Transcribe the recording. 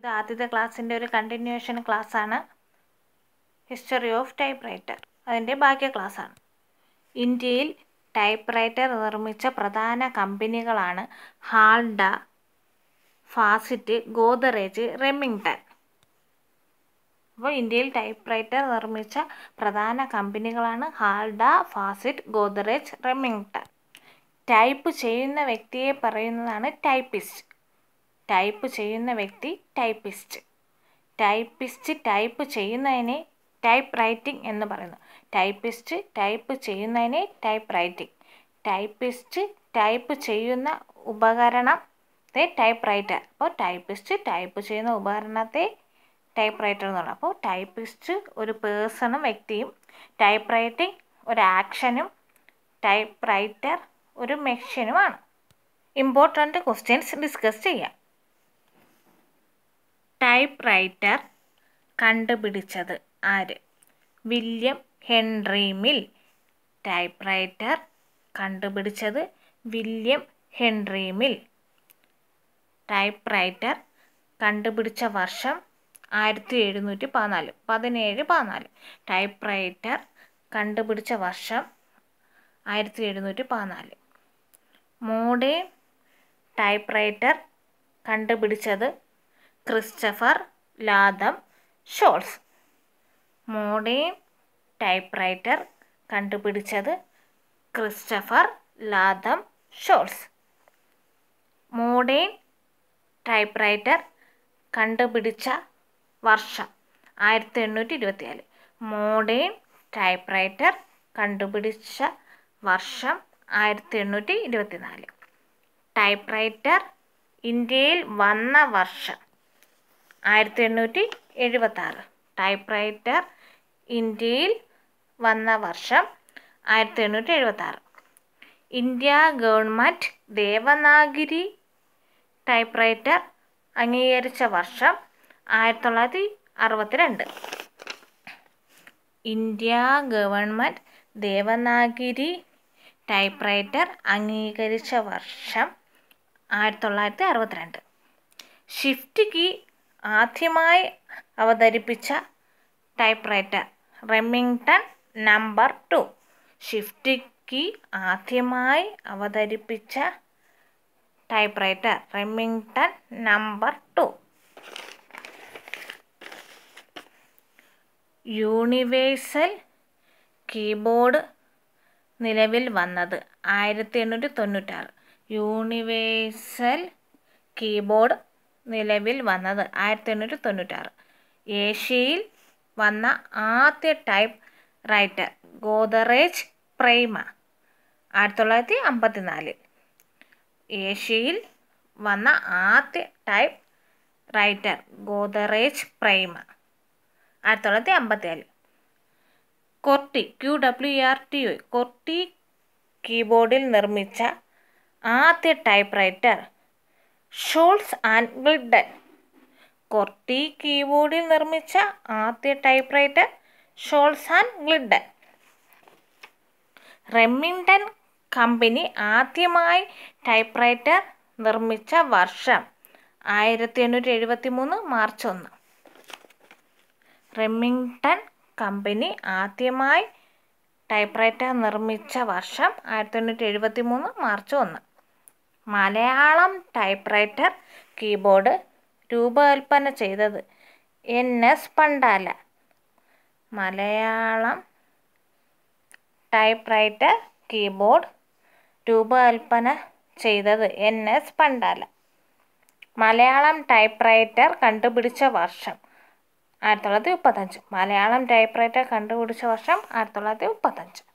ഇത് ആദ്യത്തെ ക്ലാസ്സിൻ്റെ ഒരു കണ്ടിന്യൂഷൻ ക്ലാസ്സാണ് ഹിസ്റ്ററി ഓഫ് ടൈപ്പ് റൈറ്റർ അതിൻ്റെ ബാക്കി ക്ലാസ്സാണ് ഇന്ത്യയിൽ ടൈപ്പ് റൈറ്റർ നിർമ്മിച്ച പ്രധാന കമ്പനികളാണ് ഹാൾഡ ഫാസിറ്റ് ഗോദറേജ് റെമിങ്ടൺ അപ്പോൾ ഇന്ത്യയിൽ ടൈപ്പ് റൈറ്റർ നിർമ്മിച്ച പ്രധാന കമ്പനികളാണ് Halda Facit Godrej Remington type ചെയ്യുന്ന വ്യക്തിയെ പറയുന്നതാണ് ടൈപ്പിസ്റ്റ് ടൈപ്പ് ചെയ്യുന്ന വ്യക്തി ടൈപ്പിസ്റ്റ് ടൈപ്പിസ്റ്റ് ടൈപ്പ് ചെയ്യുന്നതിനെ ടൈപ്പ് റൈറ്റിംഗ് എന്ന് പറയുന്നു ടൈപ്പിസ്റ്റ് ടൈപ്പ് ചെയ്യുന്നതിനെ ടൈപ്പ് റൈറ്റിംഗ് ടൈപ്പിസ്റ്റ് ടൈപ്പ് ചെയ്യുന്ന ഉപകരണത്തെ ടൈപ്പ് റൈറ്റർ അപ്പോൾ ടൈപ്പിസ്റ്റ് ടൈപ്പ് ചെയ്യുന്ന ഉപകരണത്തെ ടൈപ്പ് റൈറ്റർ എന്ന് പറയുന്നത് അപ്പോൾ ടൈപ്പിസ്റ്റ് ഒരു പേഴ്സണും വ്യക്തിയും ടൈപ്പ് റൈറ്റിംഗ് ഒരു ആക്ഷനും ടൈപ്പ് റൈറ്റർ ഒരു മെഷീനുമാണ് ഇമ്പോർട്ടൻ്റ് ക്വസ്റ്റ്യൻസ് ഡിസ്കസ് ചെയ്യാം ടൈപ്പ് റൈറ്റർ കണ്ടുപിടിച്ചത് ആര് William Henry Mill type writer കണ്ടുപിടിച്ചത് William Henry Mill typewriter കണ്ടുപിടിച്ച വർഷം ആയിരത്തി എഴുന്നൂറ്റി പതിനാല് പതിനേഴ് പതിനാല് ടൈപ്പ് റൈറ്റർ കണ്ടുപിടിച്ച വർഷം ആയിരത്തി എഴുന്നൂറ്റി പതിനാല് മോഡേൺ ടൈപ്പ് റൈറ്റർ കണ്ടുപിടിച്ചത് Christopher Latham Sholes modern typewriter കണ്ടുപിടിച്ചത് Christopher Latham Sholes modern typewriter കണ്ടുപിടിച്ച വർഷം ആയിരത്തി എണ്ണൂറ്റി ഇരുപത്തിനാല് മോഡേൺ ടൈപ്പ്റൈറ്റർ കണ്ടുപിടിച്ച വർഷം ആയിരത്തി എണ്ണൂറ്റി ഇരുപത്തിനാല് ടൈപ്പ്റൈറ്റർ ഇന്ത്യയിൽ വന്ന വർഷം ആയിരത്തി എണ്ണൂറ്റി എഴുപത്തി ആറ് ടൈപ്പ് റൈറ്റർ ഇന്ത്യയിൽ വന്ന വർഷം ആയിരത്തി എണ്ണൂറ്റി എഴുപത്തി ആറ് India government Devanagari typewriter അംഗീകരിച്ച വർഷം ആയിരത്തി തൊള്ളായിരത്തി അറുപത്തിരണ്ട് India government Devanagari typewriter അംഗീകരിച്ച വർഷം ആയിരത്തി തൊള്ളായിരത്തി അറുപത്തിരണ്ട് ഷിഫ്റ്റ് കീ ആദ്യമായി അവതരിപ്പിച്ച typewriter Remington number two shift key ആദ്യമായി അവതരിപ്പിച്ച typewriter Remington number two universal keyboard നിലവിൽ വന്നത് ആയിരത്തി എണ്ണൂറ്റി തൊണ്ണൂറ്റാറ് യൂണിവേഴ്സൽ കീബോർഡ് നിലവിൽ വന്നത് ആയിരത്തി എണ്ണൂറ്റി തൊണ്ണൂറ്റാറ് ഏഷ്യയിൽ വന്ന ആദ്യ ടൈപ്പ് റൈറ്റർ ഗോദറേജ് പ്രേമ ആയിരത്തി തൊള്ളായിരത്തി അമ്പത്തിനാലിൽ ഏഷ്യയിൽ വന്ന ആദ്യ ടൈപ്പ് റൈറ്റർ ഗോദറേജ് പ്രേമ ആയിരത്തി തൊള്ളായിരത്തി അമ്പത്തിനാല് QWERTY Q W R T O QWERTY കീബോർഡിൽ നിർമ്മിച്ച ആദ്യ typewriter Sholes and Glidden QWERTY കീബോർഡിൽ നിർമ്മിച്ച ആദ്യ typewriter Sholes and Glidden Remington company ആദ്യമായി ടൈപ്പ് റൈറ്റർ നിർമ്മിച്ച വർഷം ആയിരത്തി എണ്ണൂറ്റി എഴുപത്തി മൂന്ന് മാർച്ച് ഒന്ന് റെമിംഗ്ടൺ കമ്പനി ആദ്യമായി ടൈപ്പ് റൈറ്റർ നിർമ്മിച്ച വർഷം ആയിരത്തി എണ്ണൂറ്റി എഴുപത്തി മൂന്ന് മാർച്ച് ഒന്ന് മലയാളം ടൈപ്പ്റൈറ്റർ കീബോർഡ് രൂപകൽപ്പന ചെയ്തത് N S Pandala Malayalam typewriter keyboard രൂപകൽപ്പന ചെയ്തത് N S Pandala Malayalam typewriter കണ്ടുപിടിച്ച വർഷം ആയിരത്തി തൊള്ളായിരത്തി മുപ്പത്തഞ്ച് മലയാളം ടൈപ്പ്റൈറ്റർ കണ്ടുപിടിച്ച വർഷം ആയിരത്തി തൊള്ളായിരത്തി മുപ്പത്തഞ്ച്